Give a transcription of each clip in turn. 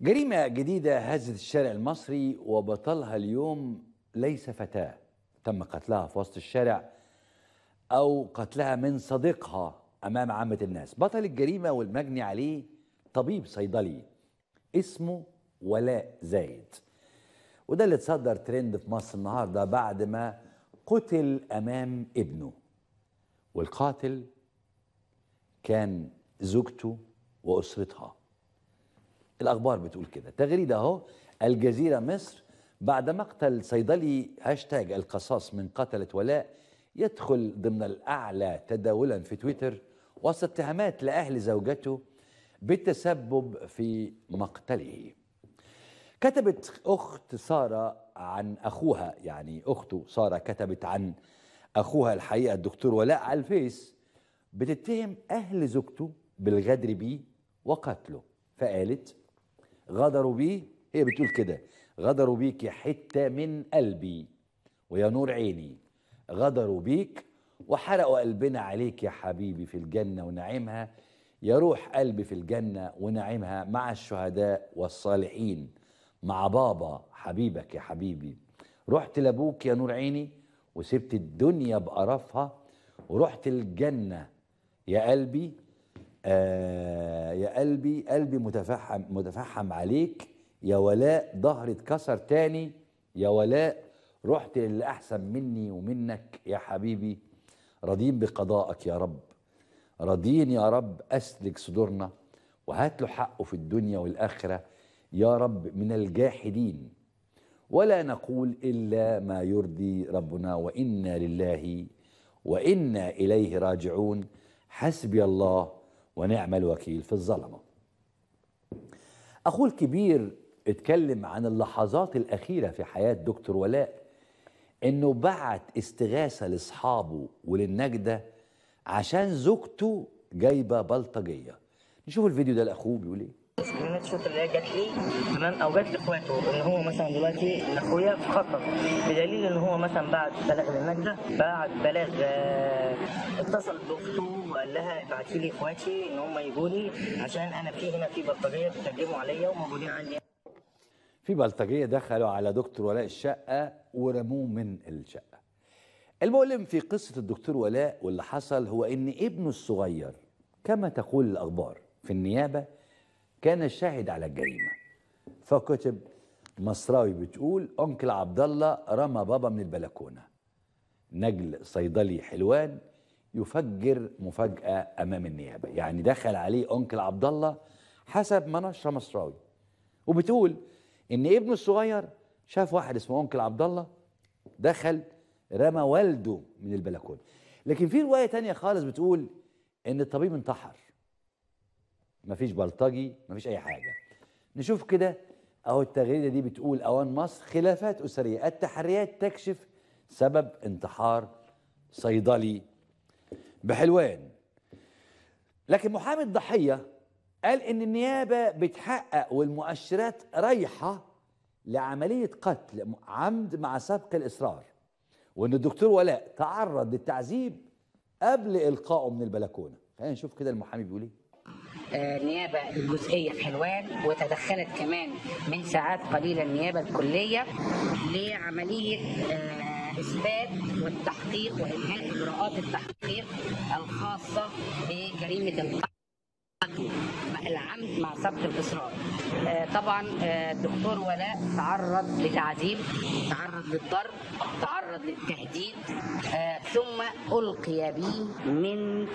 جريمة جديدة هزت الشارع المصري وبطلها اليوم ليس فتاة تم قتلها في وسط الشارع أو قتلها من صديقها أمام عامة الناس بطل الجريمة والمجني عليه طبيب صيدلي اسمه ولاء زايد وده اللي اتصدر ترند في مصر النهاردة بعد ما قتل أمام ابنه والقاتل كان زوجته وأسرتها الأخبار بتقول كده تغريدة أهو الجزيرة مصر بعد مقتل صيدلي هاشتاج القصاص من قتلة ولاء يدخل ضمن الأعلى تداولا في تويتر وسط اتهامات لأهل زوجته بالتسبب في مقتله كتبت أخت سارة عن أخوها يعني أخته سارة كتبت عن أخوها الحقيقة الدكتور ولاء على الفيس بتتهم أهل زوجته بالغدر بيه وقتله فقالت غدروا بي هي بتقول كده غدروا بيك حتة من قلبي ويا نور عيني غدروا بيك وحرقوا قلبنا عليك يا حبيبي في الجنة ونعيمها يا روح قلبي في الجنة ونعيمها مع الشهداء والصالحين مع بابا حبيبك يا حبيبي رحت لابوك يا نور عيني وسبت الدنيا بقرفها ورحت الجنة يا قلبي آه قلبي قلبي متفحم متفحم عليك يا ولاء ظهري اتكسر تاني يا ولاء رحت للي احسن مني ومنك يا حبيبي راضين بقضائك يا رب راضين يا رب اسلك صدورنا وهات له حقه في الدنيا والاخره يا رب من الجاحدين ولا نقول الا ما يرضي ربنا وانا لله وانا اليه راجعون حسبي الله ونعم الوكيل في الظلمة أخوه الكبير اتكلم عن اللحظات الأخيرة في حياة دكتور ولاء إنه بعت استغاثة لأصحابه وللنجدة عشان زوجته جايبة بلطجية نشوف الفيديو ده لأخوه بيقول إيه ان انا اللي هي جات لي تمام او جات لاخواته ان هو مثلا دلوقتي اخويا في خطر بدليل ان هو مثلا بعد بلاغ للمجده بعد بلاغ آه، اتصل باخته وقال لها ابعتي لي اخواتي ان هم يجوا لي عشان انا في هنا في بلطجيه بيتكلموا عليا وموجودين عندي في بلطجيه دخلوا على دكتور ولاء الشقه ورموه من الشقه المؤلم في قصه الدكتور ولاء واللي حصل هو ان ابنه الصغير كما تقول الاخبار في النيابه كان الشاهد على الجريمه فكتب مصراوي بتقول أنكل عبد الله رمى بابا من البلكونة نجل صيدلي حلوان يفجر مفاجأة أمام النيابة يعني دخل عليه أنكل عبد الله حسب ما نشر مصراوي وبتقول إن ابنه الصغير شاف واحد اسمه أنكل عبد الله دخل رمى والده من البلكونة لكن في رواية تانية خالص بتقول إن الطبيب انتحر مفيش بلطجي مفيش اي حاجه نشوف كده اهو التغريده دي بتقول اوان مصر خلافات اسريه التحريات تكشف سبب انتحار صيدلي بحلوان لكن محامي الضحيه قال ان النيابه بتحقق والمؤشرات رايحه لعمليه قتل عمد مع سبق الاصرار وان الدكتور ولاء تعرض للتعذيب قبل القائه من البلكونه خلينا نشوف كده المحامي بيقول ايه نيابة الجزئيه في حلوان وتدخلت كمان من ساعات قليله النيابه الكليه لعمليه آه، اثبات والتحقيق وانهاء اجراءات التحقيق الخاصه بجريمه القتل العمد مع سبق الاصرار آه، طبعا آه، الدكتور ولاء تعرض لتعذيب تعرض للضرب تعرض للتهديد آه، ثم القي به من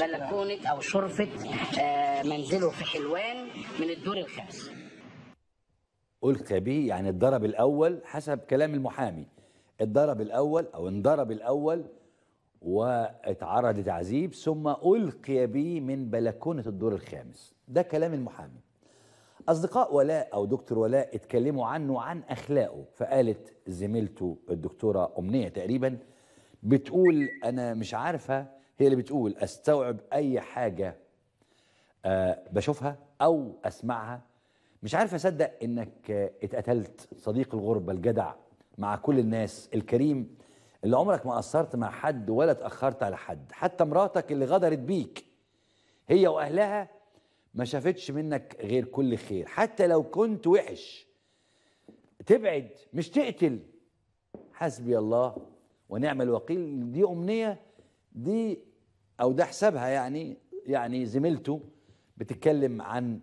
بلكونه او شرفه منزله في حلوان من الدور الخامس القي به يعني الضرب الاول حسب كلام المحامي الضرب الاول او انضرب الاول واتعرض لتعذيب ثم ألقي به من بلكونة الدور الخامس ده كلام المحامي أصدقاء ولاء أو دكتور ولاء اتكلموا عنه عن أخلاقه فقالت زميلته الدكتورة أمنية تقريبا بتقول أنا مش عارفة هي اللي بتقول أستوعب أي حاجة آه، بشوفها أو أسمعها مش عارفة أصدق إنك اتقتلت صديق الغربة الجدع مع كل الناس الكريم اللي عمرك ما قصرت مع حد ولا اتأخرت على حد حتى مراتك اللي غدرت بيك هي وأهلها ما شافتش منك غير كل خير حتى لو كنت وحش تبعد مش تقتل حسبي الله ونعم الوكيل دي أمنية دي أو ده حسابها يعني يعني زميلته بتتكلم عن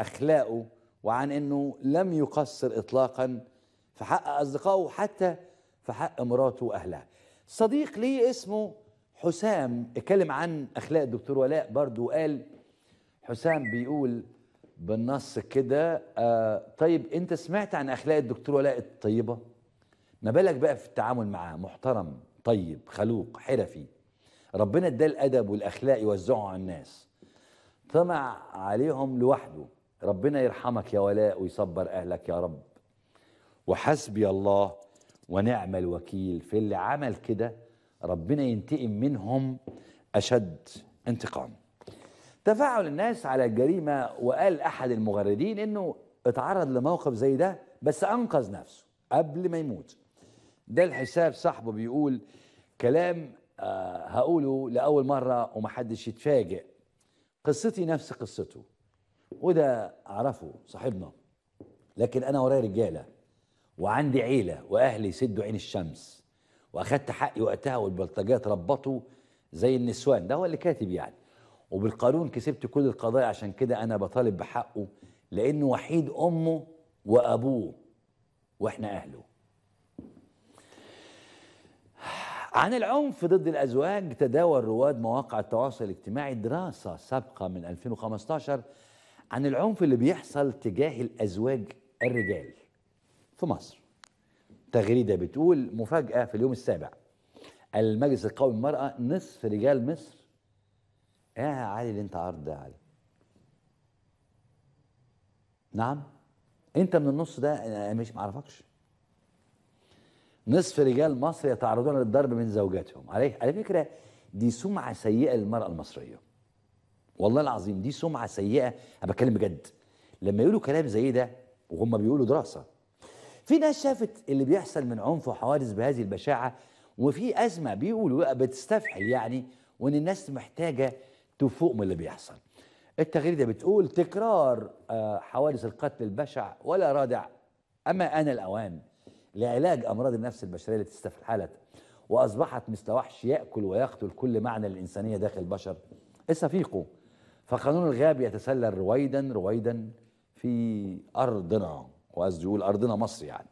أخلاقه وعن أنه لم يقصر إطلاقا في حق أصدقائه حتى في حق مراته واهلها صديق ليه اسمه حسام اتكلم عن اخلاق الدكتور ولاء برضه وقال حسام بيقول بالنص كده آه طيب انت سمعت عن اخلاق الدكتور ولاء الطيبه ما بالك بقى في التعامل معاه محترم طيب خلوق حرفي ربنا اداه الادب والاخلاق يوزعه على الناس طمع عليهم لوحده ربنا يرحمك يا ولاء ويصبر اهلك يا رب وحسبي الله ونعم الوكيل في اللي عمل كده ربنا ينتقم منهم أشد انتقام تفاعل الناس على الجريمة وقال أحد المغردين إنه اتعرض لموقف زي ده بس أنقذ نفسه قبل ما يموت ده الحساب صاحبه بيقول كلام آه هقوله لأول مرة ومحدش يتفاجئ قصتي نفس قصته وده أعرفه صاحبنا لكن أنا ورايا رجالة وعندي عيله واهلي سدوا عين الشمس واخدت حقي وقتها والبلطجات ربطوا زي النسوان ده هو اللي كاتب يعني وبالقانون كسبت كل القضايا عشان كده انا بطالب بحقه لانه وحيد امه وابوه واحنا اهله عن العنف ضد الازواج تداول رواد مواقع التواصل الاجتماعي دراسه سابقه من 2015 عن العنف اللي بيحصل تجاه الازواج الرجال في مصر تغريدة بتقول مفاجأة في اليوم السابع المجلس القومي للمرأة نصف رجال مصر يا علي اللي انت عارض ده يا علي نعم انت من النص ده انا مش معرفكش نصف رجال مصر يتعرضون للضرب من زوجاتهم عليه على فكرة دي سمعة سيئة للمرأة المصرية والله العظيم دي سمعة سيئة أنا بتكلم بجد لما يقولوا كلام زي ده وهم بيقولوا دراسة في ناس شافت اللي بيحصل من عنف وحوادث بهذه البشاعة وفي أزمة بيقولوا بتستفحل يعني وإن الناس محتاجة تفوق من اللي بيحصل التغريدة بتقول تكرار آه، حوادث القتل البشع ولا رادع أما أنا الأوان لعلاج أمراض النفس البشرية التي استفحلت وأصبحت مثل وحش يأكل ويقتل كل معنى الإنسانية داخل البشر الصفيق فقانون الغاب يتسلل رويدا رويدا في أرضنا وقصدي يقول ارضنا مصر يعني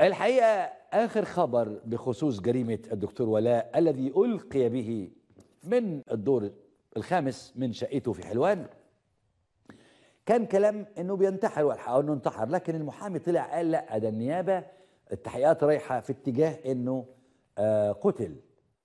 الحقيقه اخر خبر بخصوص جريمه الدكتور ولاء الذي القي به من الدور الخامس من شقته في حلوان كان كلام انه بينتحر والحق انه انتحر لكن المحامي طلع قال لا ده النيابه التحقيقات رايحه في اتجاه انه آه قتل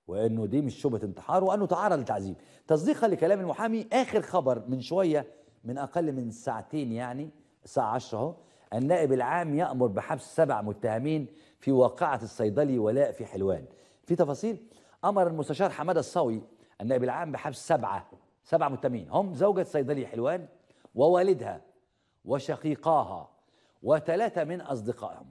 وانه دي مش شبهه انتحار وانه تعرض لتعذيب تصديقا لكلام المحامي اخر خبر من شويه من اقل من ساعتين يعني الساعة 10 اهو النائب العام يأمر بحبس سبع متهمين في واقعة الصيدلي ولاء في حلوان في تفاصيل أمر المستشار حمادة الصاوي النائب العام بحبس سبعة سبع متهمين هم زوجة صيدلي حلوان ووالدها وشقيقاها وثلاثة من أصدقائهم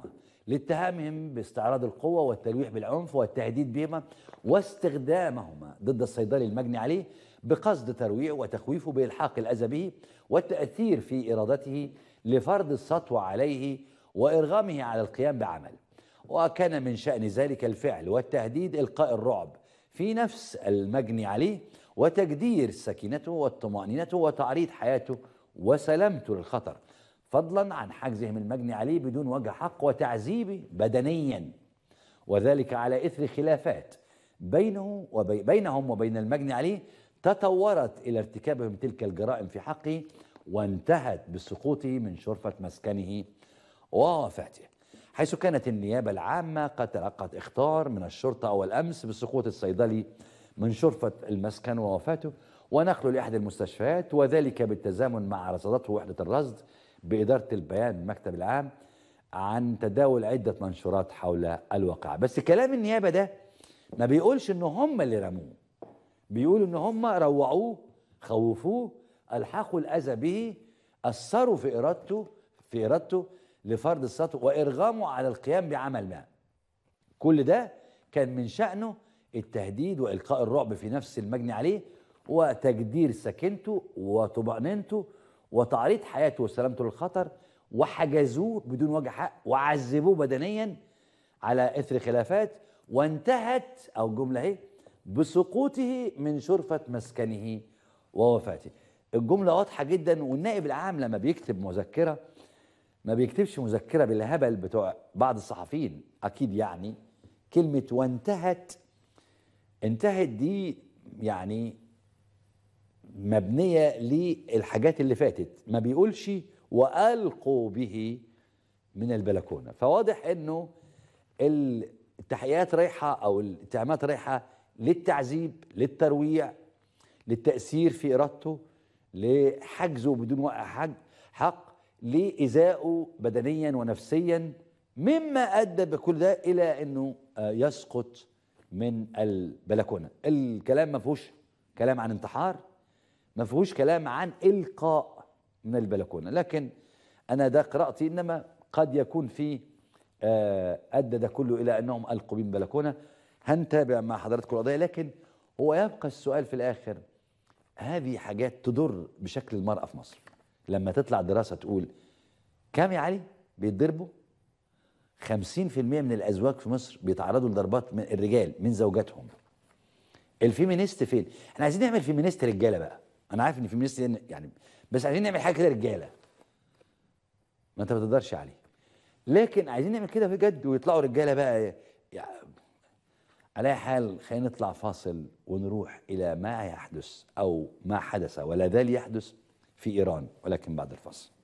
لاتهامهم باستعراض القوة والتلويح بالعنف والتهديد بهما واستخدامهما ضد الصيدلي المجني عليه بقصد ترويع وتخويفه بإلحاق الأذى به والتأثير في إرادته لفرض السطو عليه وإرغامه على القيام بعمل وكان من شأن ذلك الفعل والتهديد إلقاء الرعب في نفس المجني عليه وتجدير سكينته وطمأنينته وتعريض حياته وسلامته للخطر فضلا عن حجزهم المجني عليه بدون وجه حق وتعذيبه بدنيا وذلك على إثر خلافات بينه وبي بينهم وبين المجني عليه تطورت إلى ارتكابهم تلك الجرائم في حقه وانتهت بسقوطه من شرفة مسكنه ووفاته حيث كانت النيابة العامة قد تلقت اخطار من الشرطة أول أمس بسقوط الصيدلي من شرفة المسكن ووفاته ونقله لأحد المستشفيات وذلك بالتزامن مع رصدته وحدة الرصد بإدارة البيان المكتب العام عن تداول عدة منشورات حول الواقعة بس كلام النيابة ده ما بيقولش إن هم اللي رموه بيقولوا إن هم روعوه خوفوه ألحقوا الأذى به أثروا في إرادته في إرادته لفرض الصلاة وإرغامه على القيام بعمل ما كل ده كان من شأنه التهديد وإلقاء الرعب في نفس المجني عليه وتجدير سكنته وطمأنينته وتعريض حياته وسلامته للخطر وحجزوه بدون وجه حق وعذبوه بدنيا على إثر خلافات وانتهت أو جملة اهي بسقوطه من شرفة مسكنه ووفاته الجمله واضحه جدا والنائب العام لما بيكتب مذكره ما بيكتبش مذكره بالهبل بتوع بعض الصحفيين اكيد يعني كلمه وانتهت انتهت دي يعني مبنيه للحاجات اللي فاتت ما بيقولش والقوا به من البلكونه فواضح انه التحقيقات رايحه او الاتهامات رايحه للتعذيب للترويع للتاثير في ارادته لحجزه بدون حق حق لإيذائه بدنيا ونفسيا مما أدى بكل ده إلى أنه آه، يسقط من البلكونة الكلام ما فيهوش كلام عن انتحار ما فيهوش كلام عن إلقاء من البلكونة لكن أنا ده قراءتي إنما قد يكون في آه، أدى ده كله إلى أنهم ألقوا من بلكونة هنتابع مع حضراتكم القضية لكن هو يبقى السؤال في الآخر هذه حاجات تضر بشكل المرأة في مصر لما تطلع دراسة تقول كام يا علي بيتضربوا 50% من الأزواج في مصر بيتعرضوا لضربات من الرجال من زوجاتهم الفيمينيست فين احنا عايزين نعمل فيمينيست رجالة بقى انا عارف ان فيمينيست يعني بس عايزين نعمل حاجة كده رجالة ما انت ما تقدرش عليه لكن عايزين نعمل كده بجد ويطلعوا رجاله بقى يعني على حال خلينا نطلع فاصل ونروح إلى ما يحدث أو ما حدث ولا زال يحدث في إيران ولكن بعد الفاصل